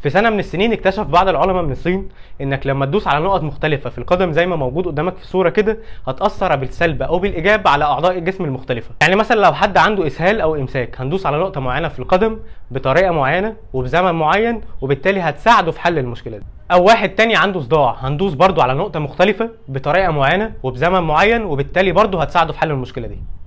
في سنة من السنين اكتشف بعض العلماء من الصين انك لما تدوس على نقط مختلفة في القدم زي ما موجود قدامك في الصورة كده هتأثر بالسلب او بالايجاب على اعضاء الجسم المختلفة يعني مثلا لو حد عنده اسهال او امساك هندوس على نقطة معينة في القدم بطريقة معينة وبزمن معين وبالتالي هتساعده في حل المشكلة دي او واحد تاني عنده صداع هندوس برضه على نقطة مختلفة بطريقة معينة وبزمن معين وبالتالي برضه هتساعده في حل المشكلة دي